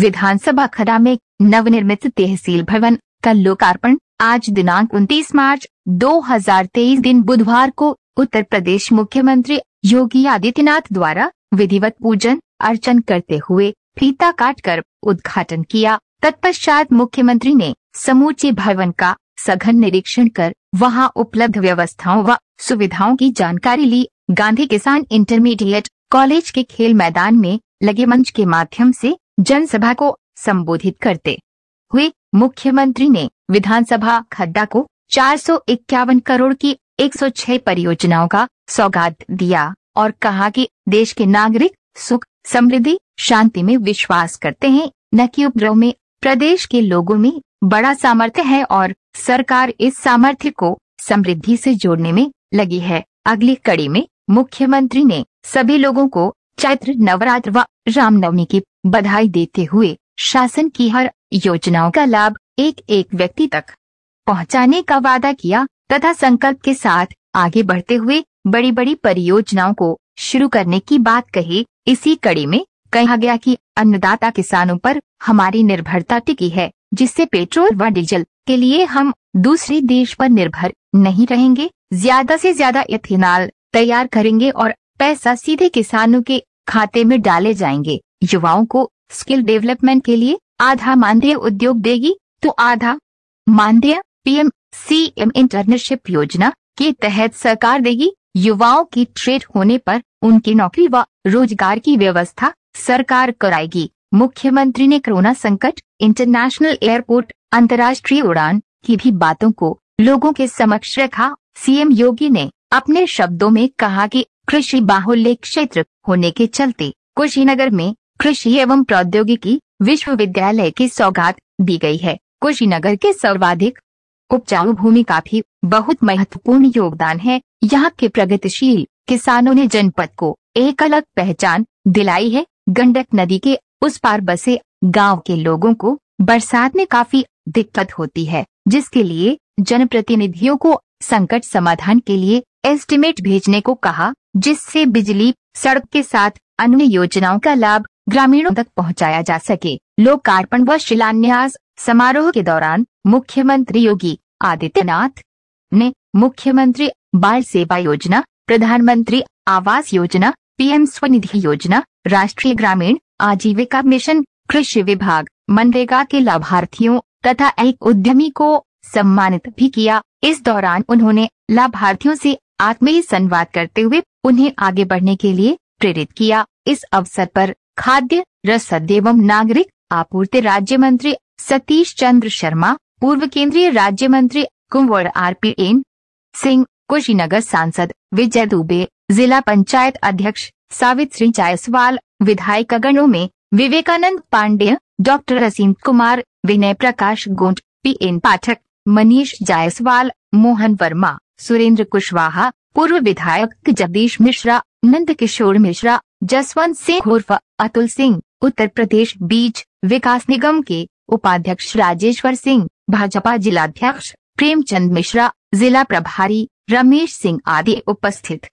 विधानसभा खड़ा में नवनिर्मित तहसील भवन का लोकार्पण आज दिनांक 29 मार्च 2023 दिन बुधवार को उत्तर प्रदेश मुख्यमंत्री योगी आदित्यनाथ द्वारा विधिवत पूजन अर्चन करते हुए फीता काट कर उद्घाटन किया तत्पश्चात मुख्यमंत्री ने समूचे भवन का सघन निरीक्षण कर वहां उपलब्ध व्यवस्थाओं व सुविधाओं की जानकारी ली गांधी किसान इंटरमीडिएट कॉलेज के खेल मैदान में लगे मंच के माध्यम से जनसभा को संबोधित करते हुए मुख्यमंत्री ने विधानसभा खड्डा को चार करोड़ की 106 परियोजनाओं का सौगात दिया और कहा कि देश के नागरिक सुख समृद्धि शांति में विश्वास करते हैं न कि उपद्रव में प्रदेश के लोगों में बड़ा सामर्थ्य है और सरकार इस सामर्थ्य को समृद्धि से जोड़ने में लगी है अगली कड़ी में मुख्यमंत्री ने सभी लोगों को चैत्र नवरात्र व रामनवमी की बधाई देते हुए शासन की हर योजनाओं का लाभ एक एक व्यक्ति तक पहुंचाने का वादा किया तथा संकल्प के साथ आगे बढ़ते हुए बड़ी बड़ी परियोजनाओं को शुरू करने की बात कही इसी कड़ी में कहा गया कि अन्नदाता किसानों पर हमारी निर्भरता टिकी है जिससे पेट्रोल व डीजल के लिए हम दूसरे देश पर निर्भर नहीं रहेंगे ज्यादा से ज्यादा इथेनॉल तैयार करेंगे और पैसा सीधे किसानों के खाते में डाले जाएंगे युवाओं को स्किल डेवलपमेंट के लिए आधा मानदेय उद्योग देगी तो आधा मानदेय पीएम एम इंटर्नशिप योजना के तहत सरकार देगी युवाओं की ट्रेड होने पर उनकी नौकरी व रोजगार की व्यवस्था सरकार कराएगी मुख्यमंत्री ने कोरोना संकट इंटरनेशनल एयरपोर्ट अंतर्राष्ट्रीय उड़ान की भी बातों को लोगों के समक्ष रखा सीएम योगी ने अपने शब्दों में कहा कि कृषि बाहुल्य क्षेत्र होने के चलते कुशीनगर में कृषि एवं प्रौद्योगिकी विश्वविद्यालय की सौगात दी गई है कुशीनगर के सर्वाधिक उपजाऊ भूमि का भी बहुत महत्वपूर्ण योगदान है यहाँ के प्रगतिशील किसानों ने जनपद को एक अलग पहचान दिलाई है गंडक नदी के उस पार बसे गांव के लोगों को बरसात में काफी दिक्कत होती है जिसके लिए जनप्रतिनिधियों को संकट समाधान के लिए एस्टिमेट भेजने को कहा जिससे बिजली सड़क के साथ अन्य योजनाओं का लाभ ग्रामीणों तक पहुंचाया जा सके लोकार्पण व शिलान्यास समारोह के दौरान मुख्यमंत्री योगी आदित्यनाथ ने मुख्यमंत्री बाल सेवा योजना प्रधानमंत्री आवास योजना पीएम स्वनिधि योजना राष्ट्रीय ग्रामीण आजीविका मिशन कृषि विभाग मनरेगा के लाभार्थियों तथा एक उद्यमी को सम्मानित भी किया इस दौरान उन्होंने लाभार्थियों से आत्मीय संवाद करते हुए उन्हें आगे बढ़ने के लिए प्रेरित किया इस अवसर पर खाद्य रसद एवं नागरिक आपूर्ति राज्य मंत्री सतीश चंद्र शर्मा पूर्व केंद्रीय राज्य मंत्री Kunwar R P N Singh Kushinagar सांसद विजय दुबे जिला पंचायत अध्यक्ष सावित्री जायसवाल विधायक गणों में Vivekanand Pandey doctor Asim Kumar Vinay Prakash Gond P N Pathak Manish Jaiswal Mohan Verma Surendra Kushwaha पूर्व विधायक जगदीश मिश्रा नंदकिशोर मिश्रा जसवंत सिंह उर्फ अतुल सिंह उत्तर प्रदेश बीज विकास निगम के उपाध्यक्ष राजेश्वर सिंह भाजपा जिलाध्यक्ष प्रेमचंद मिश्रा जिला प्रभारी रमेश सिंह आदि उपस्थित